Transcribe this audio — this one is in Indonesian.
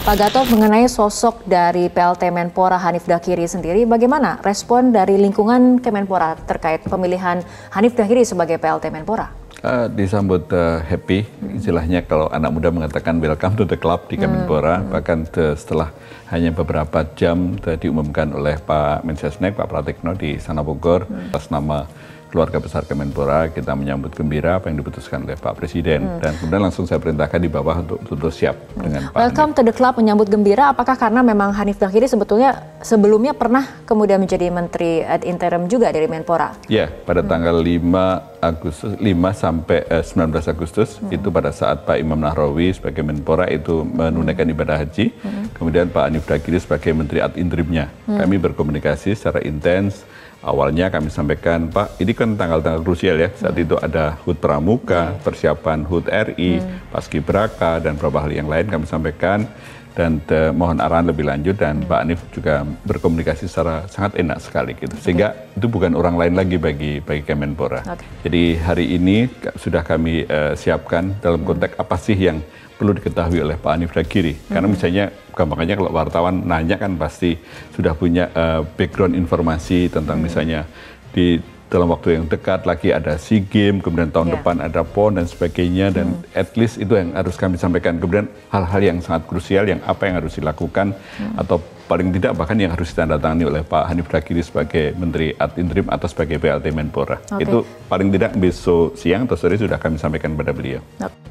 Pak Gatot mengenai sosok dari PLT Menpora Hanif Dakiri sendiri, bagaimana respon dari lingkungan Kemenpora terkait pemilihan Hanif Dakiri sebagai PLT Menpora? Uh, disambut uh, happy, istilahnya kalau anak muda mengatakan welcome to the club di hmm. Kemenpora, hmm. bahkan uh, setelah hanya beberapa jam diumumkan oleh Pak Mensesnek, Pak Pratikno di sana Bogor, hmm. atas nama keluarga besar Kemenpora kita menyambut gembira apa yang diputuskan oleh Pak Presiden hmm. dan kemudian langsung saya perintahkan di bawah untuk betul siap hmm. dengan Pak Welcome Hanif. to the club menyambut gembira apakah karena memang Hanif Dahiri sebetulnya sebelumnya pernah kemudian menjadi menteri ad interim juga dari Menpora? Ya, yeah, pada hmm. tanggal 5 Agustus 5 sampai eh, 19 Agustus hmm. itu pada saat Pak Imam Nahrawi sebagai Menpora itu menunaikan hmm. ibadah haji, hmm. kemudian Pak Hanif Dahiri sebagai Menteri ad interimnya. Hmm. Kami berkomunikasi secara intens Awalnya kami sampaikan, Pak, ini kan tanggal-tanggal krusial ya. Saat itu ada HUT Pramuka, persiapan HUT RI, hmm. Paski Braka, dan beberapa hal yang lain kami sampaikan dan uh, mohon arahan lebih lanjut dan Pak Anif juga berkomunikasi secara sangat enak sekali gitu sehingga okay. itu bukan orang lain lagi bagi bagi Kemenpora. Okay. Jadi hari ini sudah kami uh, siapkan dalam konteks apa sih yang perlu diketahui oleh Pak Anif Dagiri hmm. karena misalnya gampangnya kalau wartawan nanya kan pasti sudah punya uh, background informasi tentang hmm. misalnya di dalam waktu yang dekat lagi ada SEA Games, kemudian tahun yeah. depan ada PON dan sebagainya dan mm. at least itu yang harus kami sampaikan. Kemudian hal-hal yang sangat krusial yang apa yang harus dilakukan mm. atau paling tidak bahkan yang harus ditandatangani oleh Pak Hanif Dakiri sebagai Menteri Ad Interim atau sebagai PLT Menpora. Okay. Itu paling tidak besok siang atau sore sudah kami sampaikan kepada beliau. Okay.